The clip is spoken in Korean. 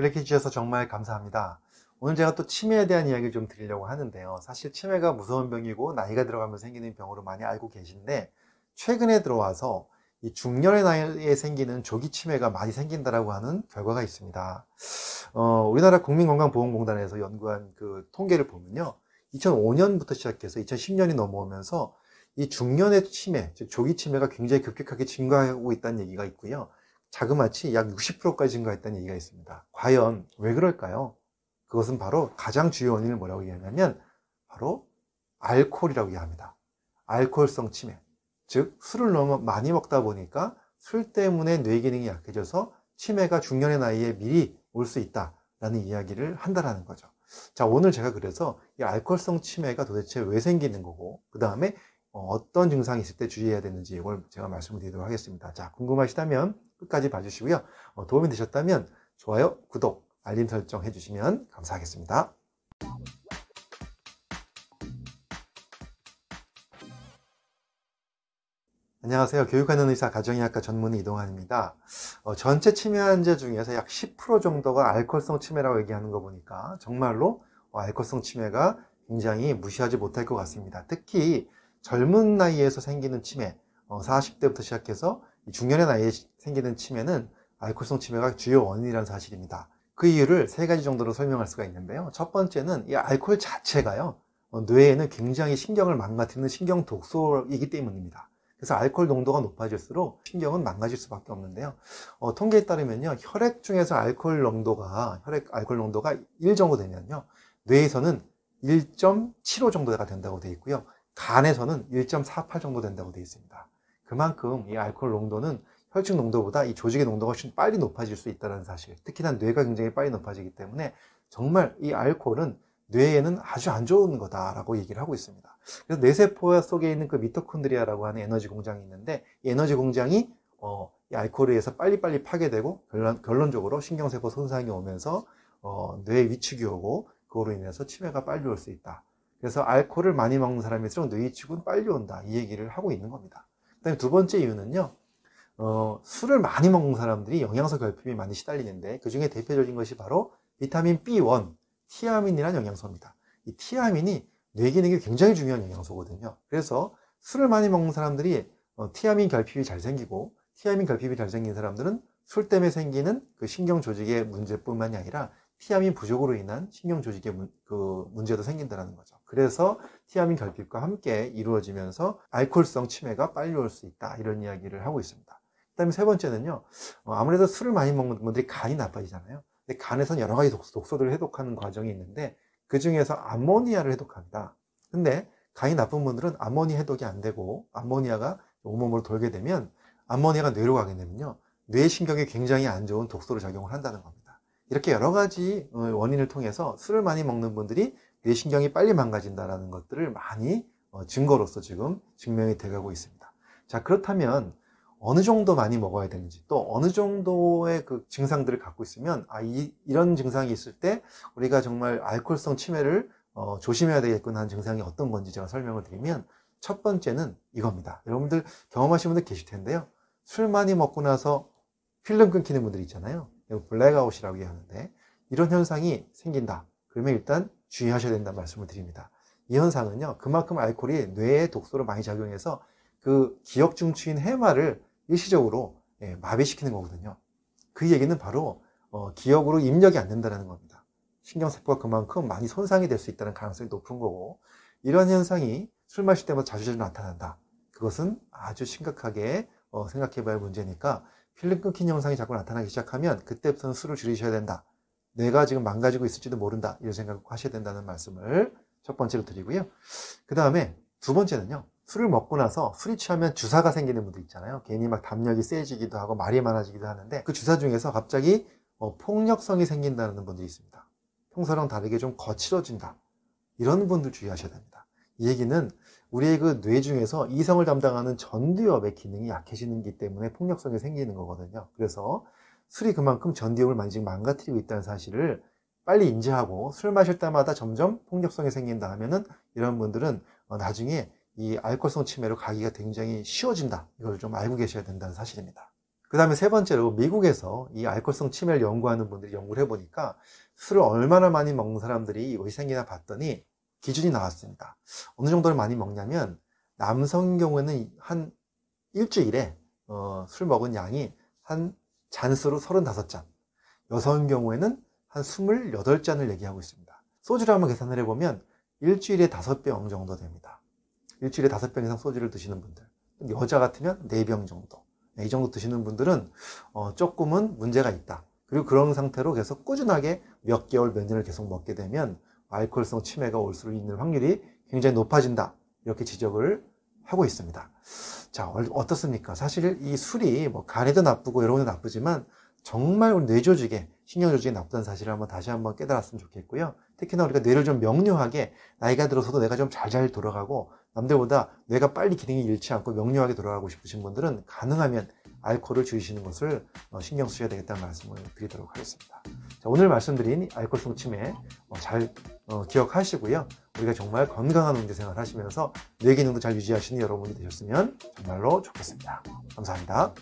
클릭 해주셔서 정말 감사합니다. 오늘 제가 또 치매에 대한 이야기를 좀 드리려고 하는데요. 사실 치매가 무서운 병이고 나이가 들어가면 생기는 병으로 많이 알고 계신데 최근에 들어와서 이 중년의 나이에 생기는 조기 치매가 많이 생긴다라고 하는 결과가 있습니다. 어, 우리나라 국민건강보험공단에서 연구한 그 통계를 보면요. 2005년부터 시작해서 2010년이 넘어오면서 이 중년의 치매, 즉 조기 치매가 굉장히 급격하게 증가하고 있다는 얘기가 있고요. 자그마치 약 60%까지 증가했다는 얘기가 있습니다. 과연 왜 그럴까요? 그것은 바로 가장 주요 원인을 뭐라고 얘기하냐면 바로 알코올이라고 얘기합니다. 알코올성 치매. 즉 술을 너무 많이 먹다 보니까 술 때문에 뇌 기능이 약해져서 치매가 중년의 나이에 미리 올 수 있다라는 이야기를 한다라는 거죠. 자, 오늘 제가 그래서 이 알코올성 치매가 도대체 왜 생기는 거고 그다음에 어, 어떤 증상이 있을 때 주의해야 되는지 이걸 제가 말씀을 드리도록 하겠습니다. 자, 궁금하시다면 끝까지 봐주시고요. 어, 도움이 되셨다면 좋아요, 구독, 알림 설정 해주시면 감사하겠습니다. 안녕하세요. 교육하는 의사 가정의학과 전문의 이동환입니다. 어, 전체 치매 환자 중에서 약 10% 정도가 알코올성 치매라고 얘기하는 거 보니까 정말로 어, 알코올성 치매가 굉장히 무시하지 못할 것 같습니다. 특히 젊은 나이에서 생기는 치매, 어, 40대부터 시작해서 중년의 나이에 생기는 치매는 알코올성 치매가 주요 원인이라는 사실입니다. 그 이유를 세 가지 정도로 설명할 수가 있는데요. 첫 번째는 이 알코올 자체가요. 어, 뇌에는 굉장히 신경을 망가뜨리는 신경 독소이기 때문입니다. 그래서 알코올 농도가 높아질수록 신경은 망가질 수밖에 없는데요. 어, 통계에 따르면요, 혈액 중에서 알코올 농도가 혈액 알코올 농도가 1 정도 되면요, 뇌에서는 1.75 정도가 된다고 되어 있고요, 간에서는 1.48 정도 된다고 되어 있습니다. 그만큼 이 알코올 농도는 혈중 농도보다 이 조직의 농도가 훨씬 빨리 높아질 수 있다는 사실. 특히나 뇌가 굉장히 빨리 높아지기 때문에 정말 이 알코올은 뇌에는 아주 안 좋은 거다라고 얘기를 하고 있습니다. 그래서 뇌세포 속에 있는 그 미토콘드리아라고 하는 에너지 공장이 있는데 이 에너지 공장이 어, 이 알코올에 의해서 빨리빨리 파괴되고 결론, 적으로 신경세포 손상이 오면서 어, 뇌 위축이 오고 그거로 인해서 치매가 빨리 올 수 있다. 그래서 알코올을 많이 먹는 사람일수록 뇌 위축은 빨리 온다. 이 얘기를 하고 있는 겁니다. 그다음에 두 번째 이유는요. 어, 술을 많이 먹는 사람들이 영양소 결핍이 많이 시달리는데 그 중에 대표적인 것이 바로 비타민 B1, 티아민이라는 영양소입니다. 이 티아민이 뇌 기능에 굉장히 중요한 영양소거든요. 그래서 술을 많이 먹는 사람들이 어, 티아민 결핍이 잘 생기고 티아민 결핍이 잘 생긴 사람들은 술 때문에 생기는 그 신경 조직의 문제뿐만이 아니라 티아민 부족으로 인한 신경 조직의 문, 그 문제도 생긴다는 거죠. 그래서 티아민 결핍과 함께 이루어지면서 알코올성 치매가 빨리 올 수 있다 이런 이야기를 하고 있습니다. 그다음에 세 번째는요. 어, 아무래도 술을 많이 먹는 분들이 간이 나빠지잖아요. 근데 간에선 여러 가지 독소, 들을 해독하는 과정이 있는데 그 중에서 암모니아를 해독합니다. 근데 간이 나쁜 분들은 암모니아 해독이 안 되고 암모니아가 온몸으로 돌게 되면 암모니아가 뇌로 가게 되면요. 뇌 신경에 굉장히 안 좋은 독소를 작용을 한다는 겁니다. 이렇게 여러 가지 어, 원인을 통해서 술을 많이 먹는 분들이 뇌신경이 빨리 망가진다라는 것들을 많이 어, 증거로서 지금 증명이 돼가고 있습니다. 자, 그렇다면 어느 정도 많이 먹어야 되는지 또 어느 정도의 그 증상들을 갖고 있으면 아, 이, 이런 증상이 있을 때 우리가 정말 알코올성 치매를 어, 조심해야 되겠구나 하는 증상이 어떤 건지 제가 설명을 드리면 첫 번째는 이겁니다. 여러분들 경험하신 분들 계실 텐데요. 술 많이 먹고 나서 필름 끊기는 분들 있잖아요. 블랙아웃이라고 얘기 하는데 이런 현상이 생긴다. 그러면 일단 주의하셔야 된다는 말씀을 드립니다. 이 현상은요, 그만큼 알코올이 뇌에 독소를 많이 작용해서 그 기억 중추인 해마를 일시적으로 예, 마비시키는 거거든요. 그 얘기는 바로 어, 기억으로 입력이 안 된다는 겁니다. 신경세포가 그만큼 많이 손상이 될 수 있다는 가능성이 높은 거고 이런 현상이 술 마실 때마다 자주자주 나타난다. 그것은 아주 심각하게 어, 생각해봐야 할 문제니까 필름 끊긴 현상이 자꾸 나타나기 시작하면 그때부터는 술을 줄이셔야 된다. 내가 지금 망가지고 있을지도 모른다. 이런 생각을 하셔야 된다는 말씀을 첫 번째로 드리고요. 그 다음에 두 번째는요. 술을 먹고 나서 술이 취하면 주사가 생기는 분들 있잖아요. 괜히 막 담력이 세지기도 하고 말이 많아지기도 하는데 그 주사 중에서 갑자기 뭐 폭력성이 생긴다는 분들이 있습니다. 평소랑 다르게 좀 거칠어진다. 이런 분들 주의하셔야 됩니다. 이 얘기는 우리의 그 뇌 중에서 이성을 담당하는 전두엽의 기능이 약해지기 는 때문에 폭력성이 생기는 거거든요. 그래서 술이 그만큼 전두엽을 만지 고 망가뜨리고 있다는 사실을 빨리 인지하고 술 마실 때마다 점점 폭력성이 생긴다 하면은 이런 분들은 어, 나중에 이 알코올성 치매로 가기가 굉장히 쉬워진다. 이걸 좀 알고 계셔야 된다는 사실입니다. 그 다음에 세 번째로 미국에서 이 알코올성 치매를 연구하는 분들이 연구를 해보니까 술을 얼마나 많이 먹는 사람들이 의생이나 봤더니 기준이 나왔습니다. 어느 정도를 많이 먹냐면 남성 인 경우에는 한 일주일에 어, 술 먹은 양이 한 잔수로 35잔, 여성 인 경우에는 한 28잔을 얘기하고 있습니다. 소주를 한번 계산을 해보면 일주일에 5병 정도 됩니다. 일주일에 5병 이상 소주를 드시는 분들. 여자 같으면 4병 정도. 네, 이 정도 드시는 분들은 어, 조금은 문제가 있다. 그리고 그런 상태로 계속 꾸준하게 몇 개월 몇 년을 계속 먹게 되면 알코올성 치매가 올 수 있는 확률이 굉장히 높아진다. 이렇게 지적을 하고 있습니다. 자, 어떻습니까? 사실 이 술이 뭐 간에도 나쁘고 여러 분도 나쁘지만 정말 우리 뇌 조직에 신경 조직에 나쁘다는 사실을 한번 다시 한번 깨달았으면 좋겠고요. 특히나 우리가 뇌를 좀 명료하게 나이가 들어서도 내가 좀 잘 잘 돌아가고 남들보다 뇌가 빨리 기능이 잃지 않고 명료하게 돌아가고 싶으신 분들은 가능하면 알코올을 줄이시는 것을 어, 신경 쓰셔야 되겠다는 말씀을 드리도록 하겠습니다. 자, 오늘 말씀드린 알코올성 치매 어, 잘 어, 기억하시고요. 우리가 정말 건강한 운동 생활 하시면서 뇌 기능도 잘 유지하시는 여러분이 되셨으면 정말로 좋겠습니다. 감사합니다.